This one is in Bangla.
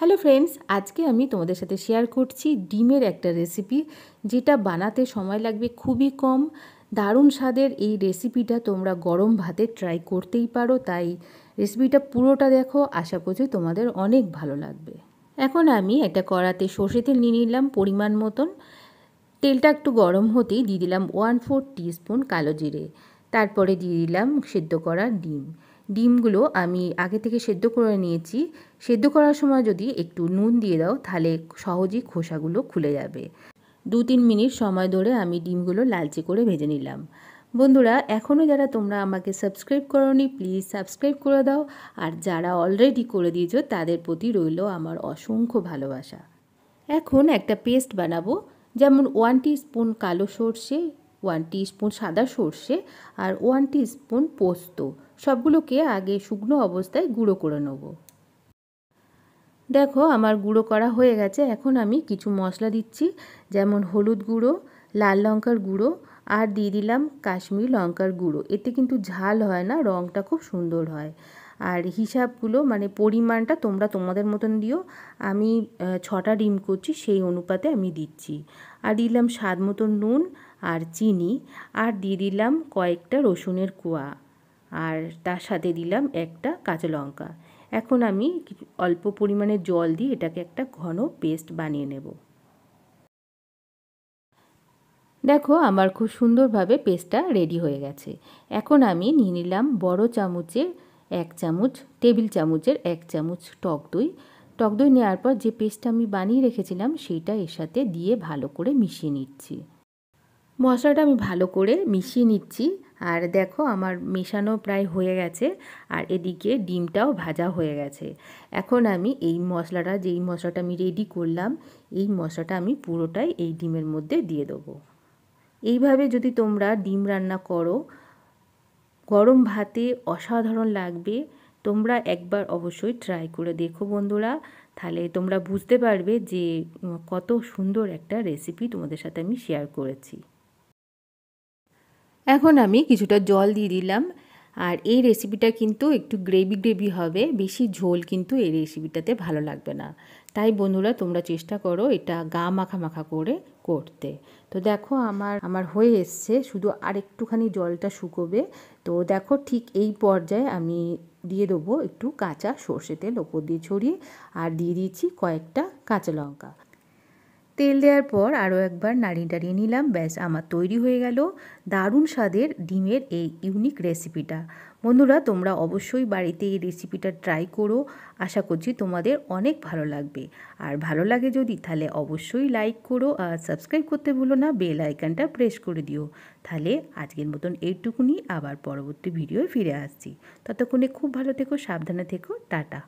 হ্যালো ফ্রেন্ডস আজকে আমি তোমাদের সাথে শেয়ার করছি ডিমের একটা রেসিপি যেটা বানাতে সময় লাগবে খুবই কম দারুণ স্বাদের এই রেসিপিটা তোমরা গরম ভাতে ট্রাই করতেই পারো তাই রেসিপিটা পুরোটা দেখো আশা করছি তোমাদের অনেক ভালো লাগবে এখন আমি একটা কড়াতে সর্ষে তেল নিয়ে নিলাম পরিমাণ মতন তেলটা একটু গরম হতেই দিয়ে দিলাম ওয়ান ফোর টিস্পুন কালো জিরে তারপরে দিয়ে দিলাম সেদ্ধ করা ডিম ডিমগুলো আমি আগে থেকে সেদ্ধ করে নিয়েছি সেদ্ধ করার সময় যদি একটু নুন দিয়ে দাও তাহলে সহজেই খোসাগুলো খুলে যাবে দু তিন মিনিট সময় ধরে আমি ডিমগুলো লালচে করে ভেজে নিলাম বন্ধুরা এখনও যারা তোমরা আমাকে সাবস্ক্রাইব করনি প্লিজ সাবস্ক্রাইব করে দাও আর যারা অলরেডি করে দিয়েছো তাদের প্রতি রইল আমার অসংখ্য ভালোবাসা এখন একটা পেস্ট বানাবো যেমন ওয়ান স্পুন কালো সর্ষে ওয়ান স্পুন সাদা সর্ষে আর ওয়ান স্পুন পোস্ত সবগুলোকে আগে শুকনো অবস্থায় গুঁড়ো করে নেব দেখো আমার গুঁড়ো করা হয়ে গেছে এখন আমি কিছু মশলা দিচ্ছি যেমন হলুদ গুঁড়ো লাল লঙ্কার গুঁড়ো আর দিয়ে দিলাম কাশ্মীর লঙ্কার গুঁড়ো এতে কিন্তু ঝাল হয় না রঙটা খুব সুন্দর হয় আর হিসাবগুলো মানে পরিমাণটা তোমরা তোমাদের মতন দিও আমি ছটা ডিম করছি সেই অনুপাতে আমি দিচ্ছি আর দিলাম স্বাদ মতো নুন আর চিনি আর দিয়ে দিলাম কয়েকটা রসুনের কোয়া আর তার সাথে দিলাম একটা কাঁচা লঙ্কা এখন আমি অল্প পরিমাণে জল দিয়ে এটাকে একটা ঘন পেস্ট বানিয়ে নেব দেখো আমার খুব সুন্দরভাবে পেস্টটা রেডি হয়ে গেছে এখন আমি নিয়ে নিলাম বড় চামচের এক চামচ টেবিল চামচের এক চামচ টক দই টক দই নেওয়ার পর যে পেস্টটা আমি বানিয়ে রেখেছিলাম সেইটা এর সাথে দিয়ে ভালো করে মিশিয়ে নিচ্ছি মশলাটা আমি ভালো করে মিশিয়ে নিচ্ছি আর দেখো আমার মেশানো প্রায় হয়ে গেছে আর এদিকে ডিমটাও ভাজা হয়ে গেছে এখন আমি এই মশলাটা যেই মশলাটা আমি রেডি করলাম এই মশলাটা আমি পুরোটাই এই ডিমের মধ্যে দিয়ে দেবো এইভাবে যদি তোমরা ডিম রান্না করো গরম ভাতে অসাধারণ লাগবে তোমরা একবার অবশ্যই ট্রাই করে দেখো বন্ধুরা তাহলে তোমরা বুঝতে পারবে যে কত সুন্দর একটা রেসিপি তোমাদের সাথে আমি শেয়ার করেছি এখন আমি কিছুটা জল দিয়ে দিলাম আর এই রেসিপিটা কিন্তু একটু গ্রেভি গ্রেভি হবে বেশি ঝোল কিন্তু এই রেসিপিটাতে ভালো লাগবে না তাই বন্ধুরা তোমরা চেষ্টা করো এটা গা মাখা মাখা করে করতে তো দেখো আমার আমার হয়ে এসছে শুধু আর একটুখানি জলটা শুকোবে তো দেখো ঠিক এই পর্যায়ে আমি দিয়ে দেবো একটু কাঁচা সর্ষে তেল ওপর দিয়ে ছড়িয়ে আর দিয়ে দিয়েছি কয়েকটা কাঁচা লঙ্কা তেল দেওয়ার পর আরও একবার নাড়িয়ে টাড়িয়ে নিলাম ব্যাস আমার তৈরি হয়ে গেল দারুণ স্বাদের ডিমের এই ইউনিক রেসিপিটা বন্ধুরা তোমরা অবশ্যই বাড়িতে এই রেসিপিটা ট্রাই করো আশা করছি তোমাদের অনেক ভালো লাগবে আর ভালো লাগে যদি তাহলে অবশ্যই লাইক করো আর সাবস্ক্রাইব করতে ভুলো না বেল আইকনটা প্রেস করে দিও তাহলে আজকের মতন এইটুকুনি আবার পরবর্তী ভিডিওয় ফিরে আসছি ততক্ষণে খুব ভালো থেকো সাবধানে থেকো টাটা